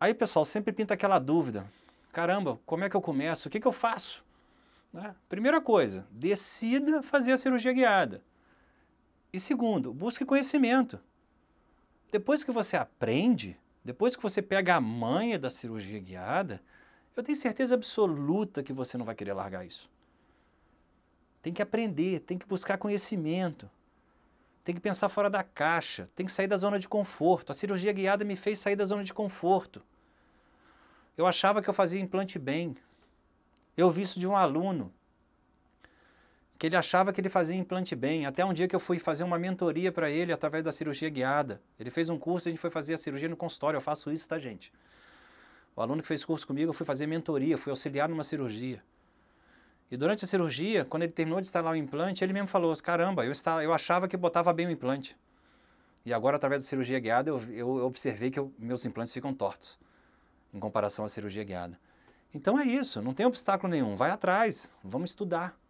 Aí, pessoal, sempre pinta aquela dúvida. Caramba, como é que eu começo? O que, que eu faço? Né? Primeira coisa, decida fazer a cirurgia guiada. E segundo, busque conhecimento. Depois que você aprende, depois que você pega a manha da cirurgia guiada, eu tenho certeza absoluta que você não vai querer largar isso. Tem que aprender, tem que buscar conhecimento tem que pensar fora da caixa, tem que sair da zona de conforto. A cirurgia guiada me fez sair da zona de conforto. Eu achava que eu fazia implante bem. Eu vi isso de um aluno, que ele achava que ele fazia implante bem. Até um dia que eu fui fazer uma mentoria para ele através da cirurgia guiada. Ele fez um curso, e a gente foi fazer a cirurgia no consultório. Eu faço isso, tá, gente? O aluno que fez curso comigo, eu fui fazer mentoria, fui auxiliar numa cirurgia. E durante a cirurgia, quando ele terminou de instalar o implante, ele mesmo falou: caramba, eu, estava, eu achava que botava bem o implante. E agora, através da cirurgia guiada, eu, eu observei que eu, meus implantes ficam tortos em comparação à cirurgia guiada. Então é isso, não tem obstáculo nenhum. Vai atrás, vamos estudar.